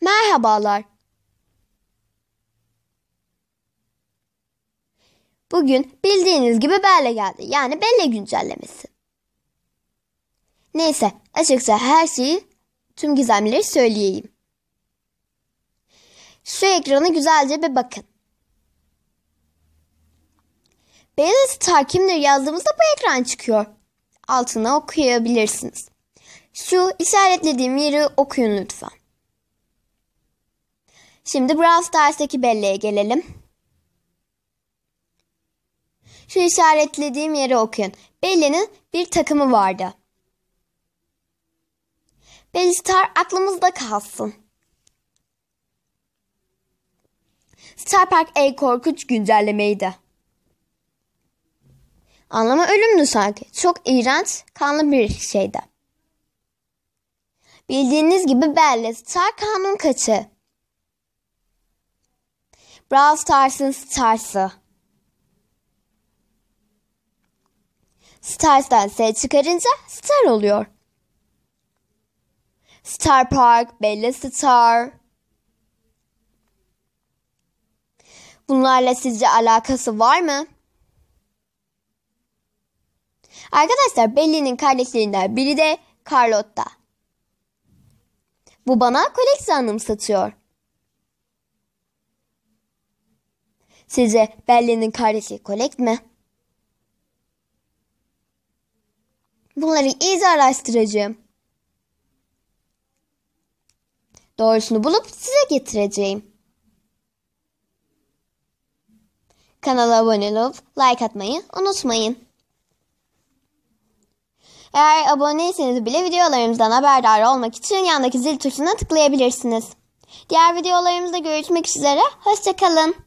Merhabalar. Bugün bildiğiniz gibi Belle geldi. Yani Belle güncellemesi. Neyse açıkça her şeyi tüm gizemleri söyleyeyim. Şu ekranı güzelce bir bakın. Belle Star kimdir yazdığımızda bu ekran çıkıyor. Altına okuyabilirsiniz. Şu işaretlediğim yeri okuyun lütfen. Şimdi Brawl Stars'taki belleğe gelelim. Şu işaretlediğim yeri okuyun. Belle'nin bir takımı vardı. Belistar aklımızda kalsın. Star Park El Korkunç güncellemeydi. Anlamı ölümdü sanki. Çok iğrenç, kanlı bir şeydi. Bildiğiniz gibi Belle Star kanun kaçı. Brawl Stars'ın Stars'ı. Starsdan S çıkarınca Star oluyor. Star Park, Bella Star. Bunlarla sizce alakası var mı? Arkadaşlar Belli'nin kardeşlerinden biri de Carlotta. Bu bana koleksiyonum satıyor. Sizce Berlin'in kardeşi kolekt mi? Bunları iyice araştıracağım. Doğrusunu bulup size getireceğim. Kanala abone olup like atmayı unutmayın. Eğer aboneyseniz bile videolarımızdan haberdar olmak için yandaki zil tuşuna tıklayabilirsiniz. Diğer videolarımızda görüşmek üzere, hoşçakalın.